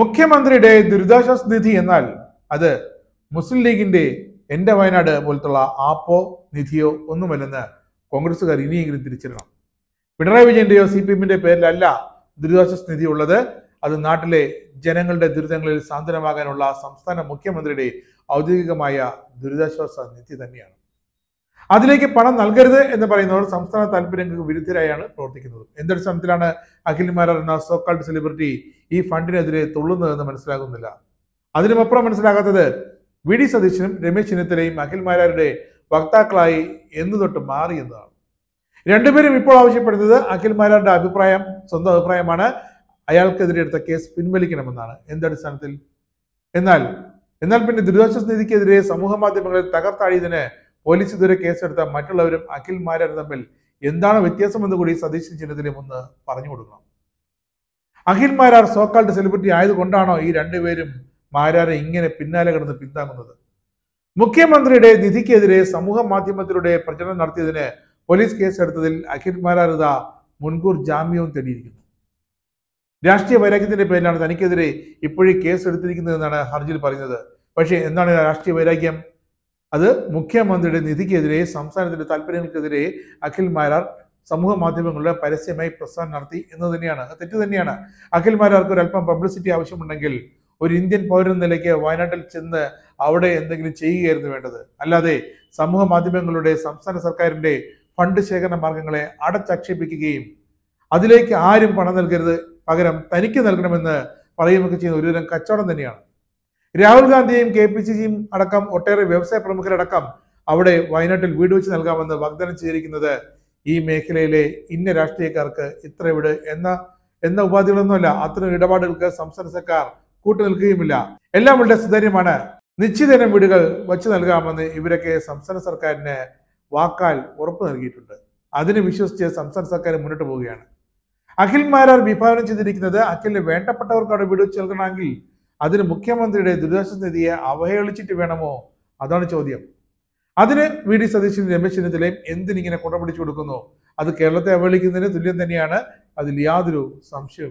മുഖ്യമന്ത്രിയുടെ ദുരിതാശ്വാസ നിധി എന്നാൽ അത് മുസ്ലിം ലീഗിന്റെ എൻ്റെ വയനാട് പോലത്തുള്ള ആപ്പോ നിധിയോ ഒന്നുമല്ലെന്ന് കോൺഗ്രസ്സുകാർ ഇനിയെങ്കിലും തിരിച്ചറിയണം പിണറായി വിജയന്റെയോ സി പി എമ്മിന്റെ പേരിലല്ല ദുരിതാശ്വാസ നിധി ഉള്ളത് അത് നാട്ടിലെ ജനങ്ങളുടെ ദുരിതങ്ങളിൽ സാന്ത്വനമാകാനുള്ള സംസ്ഥാന മുഖ്യമന്ത്രിയുടെ ഔദ്യോഗികമായ ദുരിതാശ്വാസ നിധി തന്നെയാണ് അതിലേക്ക് പണം നൽകരുത് എന്ന് പറയുന്നവർ സംസ്ഥാന താല്പര്യങ്ങൾക്ക് വിരുദ്ധരായാണ് പ്രവർത്തിക്കുന്നത് എന്തൊരു എന്തടിസ്ഥാനത്തിലാണ് അഖിൽമാരാർ എന്ന സോക്കാൾഡ് സെലിബ്രിറ്റി ഈ ഫണ്ടിനെതിരെ തുള്ളുന്നതെന്ന് മനസ്സിലാകുന്നില്ല അതിനുമപ്പുറം മനസ്സിലാകാത്തത് വി ഡി സതീശനും രമേശ് ചെന്നിത്തലയും അഖിൽമാരാരുടെ വക്താക്കളായി എന്നു തൊട്ട് മാറി എന്നതാണ് രണ്ടുപേരും ഇപ്പോൾ ആവശ്യപ്പെടുന്നത് അഖിൽമാരാരുടെ അഭിപ്രായം സ്വന്തം അഭിപ്രായമാണ് അയാൾക്കെതിരെ എടുത്ത കേസ് പിൻവലിക്കണമെന്നാണ് എന്തടിസ്ഥാനത്തിൽ എന്നാൽ എന്നാൽ പിന്നെ ദുരിതാശ്വാസ നിധിക്കെതിരെ സമൂഹ മാധ്യമങ്ങളിൽ തകർത്താഴിയതിന് പോലീസ് ഇതുവരെ കേസെടുത്ത മറ്റുള്ളവരും അഖിൽമാരും തമ്മിൽ എന്താണ് വ്യത്യാസമെന്ന് കൂടി സതീശൻ ചിഹ്നത്തിലും ഒന്ന് പറഞ്ഞു കൊടുക്കണം അഖിൽ മാരാർ സോക്കാൾഡ് സെലിബ്രിറ്റി ആയതുകൊണ്ടാണോ ഈ രണ്ടുപേരും മാരാരെ ഇങ്ങനെ പിന്നാലെ കിടന്ന് പിന്താങ്ങുന്നത് മുഖ്യമന്ത്രിയുടെ നിധിക്കെതിരെ സമൂഹ മാധ്യമത്തിലൂടെ പ്രചരണം നടത്തിയതിന് പോലീസ് കേസെടുത്തതിൽ അഖിൽ മാരാരത മുൻകൂർ ജാമ്യവും തേടിയിരിക്കുന്നു രാഷ്ട്രീയ വൈരാഗ്യത്തിന്റെ പേരിലാണ് തനിക്കെതിരെ ഇപ്പോഴും കേസ് എടുത്തിരിക്കുന്നതെന്നാണ് ഹർജിയിൽ പറയുന്നത് പക്ഷേ എന്താണ് രാഷ്ട്രീയ വൈരാഗ്യം അത് മുഖ്യമന്ത്രിയുടെ നിധിക്കെതിരെ സംസ്ഥാനത്തിന്റെ താല്പര്യങ്ങൾക്കെതിരെ അഖിൽ മാരാർ സമൂഹ മാധ്യമങ്ങളുടെ പരസ്യമായി പ്രസ്ഥാനം നടത്തി എന്ന് തന്നെയാണ് തെറ്റ് തന്നെയാണ് അഖിൽ മാരാർക്ക് ഒരല്പം പബ്ലിസിറ്റി ആവശ്യമുണ്ടെങ്കിൽ ഒരു ഇന്ത്യൻ പൗരൻ നിലയ്ക്ക് വയനാട്ടിൽ ചെന്ന് അവിടെ എന്തെങ്കിലും ചെയ്യുകയായിരുന്നു വേണ്ടത് അല്ലാതെ സമൂഹ മാധ്യമങ്ങളുടെ സംസ്ഥാന സർക്കാരിന്റെ ഫണ്ട് ശേഖരണ മാർഗങ്ങളെ അടച്ചാക്ഷേപിക്കുകയും അതിലേക്ക് ആരും പണം നൽകരുത് പകരം തനിക്ക് നൽകണമെന്ന് പറയുകയൊക്കെ ചെയ്യുന്ന ഒരുതരം കച്ചവടം തന്നെയാണ് രാഹുൽ ഗാന്ധിയും കെ പി സി സിയും അടക്കം ഒട്ടേറെ വ്യവസായ പ്രമുഖരടക്കം അവിടെ വയനാട്ടിൽ വീട് വെച്ച് നൽകാമെന്ന് വാഗ്ദാനം ചെയ്തിരിക്കുന്നത് ഈ മേഖലയിലെ ഇന്ന രാഷ്ട്രീയക്കാർക്ക് ഇത്ര വിട് എന്ന എന്ന ഉപാധികളൊന്നുമല്ല അത്തരം ഇടപാടുകൾക്ക് സംസ്ഥാന സർക്കാർ കൂട്ടുനിൽക്കുകയുമില്ല എല്ലാം വളരെ സുതാര്യമാണ് നിശ്ചിതനം വീടുകൾ വച്ചു നൽകാമെന്ന് ഇവരൊക്കെ സംസ്ഥാന സർക്കാരിന് വാക്കാൽ ഉറപ്പ് നൽകിയിട്ടുണ്ട് അതിനെ വിശ്വസിച്ച് സംസ്ഥാന സർക്കാർ മുന്നോട്ട് പോവുകയാണ് അഖിൽ മാരാർ വിഭാവനം ചെയ്തിരിക്കുന്നത് അഖിലിന് വേണ്ടപ്പെട്ടവർക്ക് അവിടെ വീട് വെച്ച് നൽകണമെങ്കിൽ അതിന് മുഖ്യമന്ത്രിയുടെ ദുരിതാശ്വാസ നിധിയെ അവഹേളിച്ചിട്ട് വേണമോ അതാണ് ചോദ്യം അതിന് വി ഡി സതീശൻ രമേശ് ചെന്നിത്തലയും എന്തിനിങ്ങനെ കുടപിടിച്ചു കൊടുക്കുന്നു അത് കേരളത്തെ അവഹേളിക്കുന്നതിന് തുല്യം തന്നെയാണ് അതിൽ യാതൊരു സംശയവും